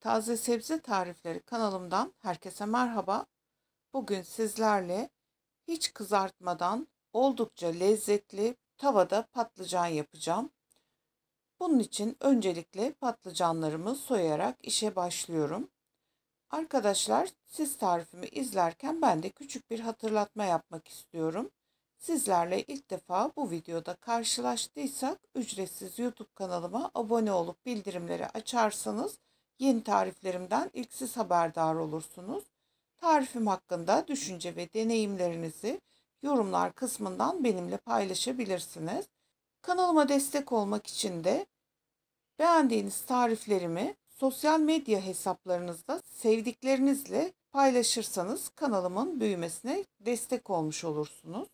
Taze Sebze Tarifleri kanalımdan herkese merhaba. Bugün sizlerle hiç kızartmadan oldukça lezzetli tavada patlıcan yapacağım. Bunun için öncelikle patlıcanlarımı soyarak işe başlıyorum. Arkadaşlar siz tarifimi izlerken ben de küçük bir hatırlatma yapmak istiyorum. Sizlerle ilk defa bu videoda karşılaştıysak ücretsiz YouTube kanalıma abone olup bildirimleri açarsanız Yeni tariflerimden ilk siz haberdar olursunuz. Tarifim hakkında düşünce ve deneyimlerinizi yorumlar kısmından benimle paylaşabilirsiniz. Kanalıma destek olmak için de beğendiğiniz tariflerimi sosyal medya hesaplarınızda sevdiklerinizle paylaşırsanız kanalımın büyümesine destek olmuş olursunuz.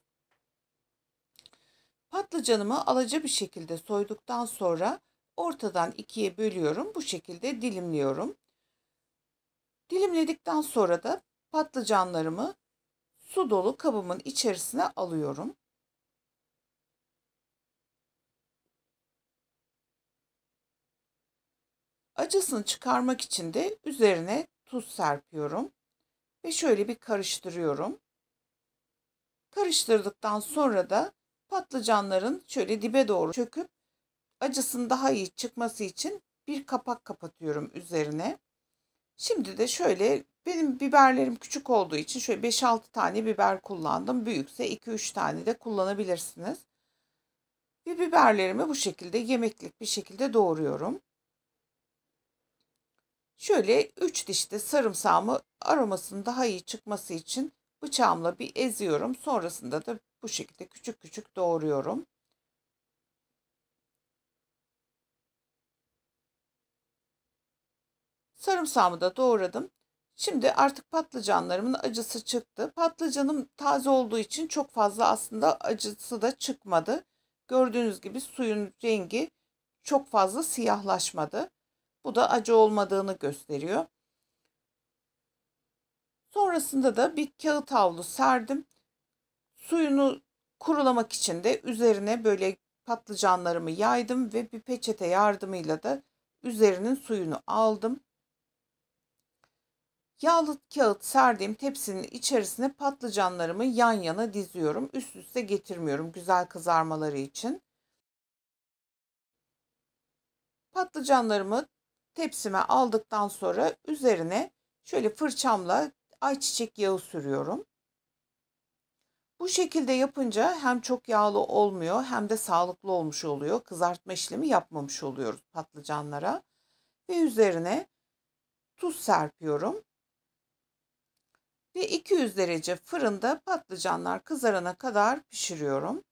Patlıcanımı alaca bir şekilde soyduktan sonra ortadan ikiye bölüyorum. Bu şekilde dilimliyorum. Dilimledikten sonra da patlıcanlarımı su dolu kabımın içerisine alıyorum. Acısını çıkarmak için de üzerine tuz serpiyorum ve şöyle bir karıştırıyorum. Karıştırdıktan sonra da patlıcanların şöyle dibe doğru çöküp acısının daha iyi çıkması için bir kapak kapatıyorum üzerine. Şimdi de şöyle benim biberlerim küçük olduğu için şöyle 5-6 tane biber kullandım. Büyükse 2-3 tane de kullanabilirsiniz. Ve biberlerimi bu şekilde yemeklik bir şekilde doğruyorum. Şöyle 3 dişte sarımsağımı aromasının daha iyi çıkması için bıçağımla bir eziyorum. Sonrasında da bu şekilde küçük küçük doğruyorum. Sarımsağımı da doğradım. Şimdi artık patlıcanlarımın acısı çıktı. Patlıcanım taze olduğu için çok fazla aslında acısı da çıkmadı. Gördüğünüz gibi suyun rengi çok fazla siyahlaşmadı. Bu da acı olmadığını gösteriyor. Sonrasında da bir kağıt havlu serdim. Suyunu kurulamak için de üzerine böyle patlıcanlarımı yaydım ve bir peçete yardımıyla da üzerinin suyunu aldım. Yağlı kağıt serdiğim tepsinin içerisine patlıcanlarımı yan yana diziyorum. Üst üste getirmiyorum güzel kızarmaları için. Patlıcanlarımı tepsime aldıktan sonra üzerine şöyle fırçamla ayçiçek yağı sürüyorum. Bu şekilde yapınca hem çok yağlı olmuyor hem de sağlıklı olmuş oluyor. Kızartma işlemi yapmamış oluyoruz patlıcanlara. Ve üzerine tuz serpiyorum ve 200 derece fırında patlıcanlar kızarana kadar pişiriyorum.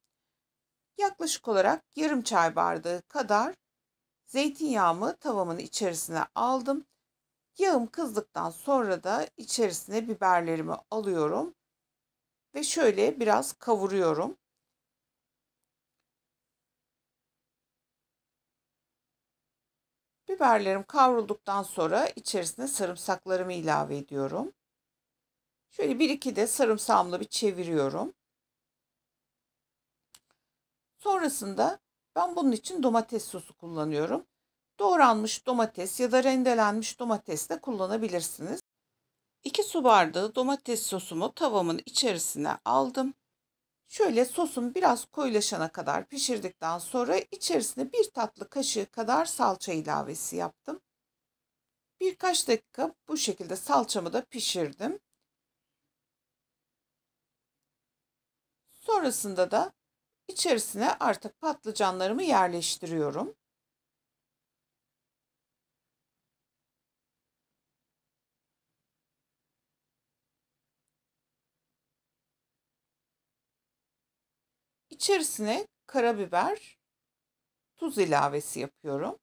Yaklaşık olarak yarım çay bardağı kadar zeytinyağımı tavamın içerisine aldım. Yağım kızdıktan sonra da içerisine biberlerimi alıyorum ve şöyle biraz kavuruyorum. Biberlerim kavrulduktan sonra içerisine sarımsaklarımı ilave ediyorum. Şöyle bir iki de sarımsağımla bir çeviriyorum. Sonrasında ben bunun için domates sosu kullanıyorum. Doğranmış domates ya da rendelenmiş domates de kullanabilirsiniz. 2 su bardağı domates sosumu tavamın içerisine aldım. Şöyle sosum biraz koyulaşana kadar pişirdikten sonra içerisine bir tatlı kaşığı kadar salça ilavesi yaptım. Birkaç dakika bu şekilde salçamı da pişirdim. Sonrasında da içerisine artık patlıcanlarımı yerleştiriyorum. İçerisine karabiber, tuz ilavesi yapıyorum.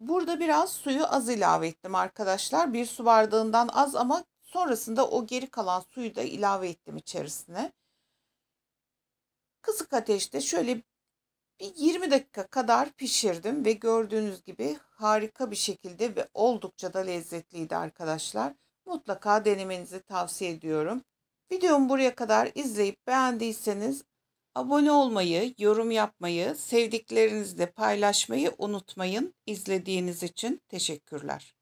Burada biraz suyu az ilave ettim arkadaşlar. Bir su bardağından az ama Sonrasında o geri kalan suyu da ilave ettim içerisine. Kısık ateşte şöyle bir 20 dakika kadar pişirdim ve gördüğünüz gibi harika bir şekilde ve oldukça da lezzetliydi arkadaşlar. Mutlaka denemenizi tavsiye ediyorum. Videomu buraya kadar izleyip beğendiyseniz abone olmayı, yorum yapmayı, sevdiklerinizle paylaşmayı unutmayın. İzlediğiniz için teşekkürler.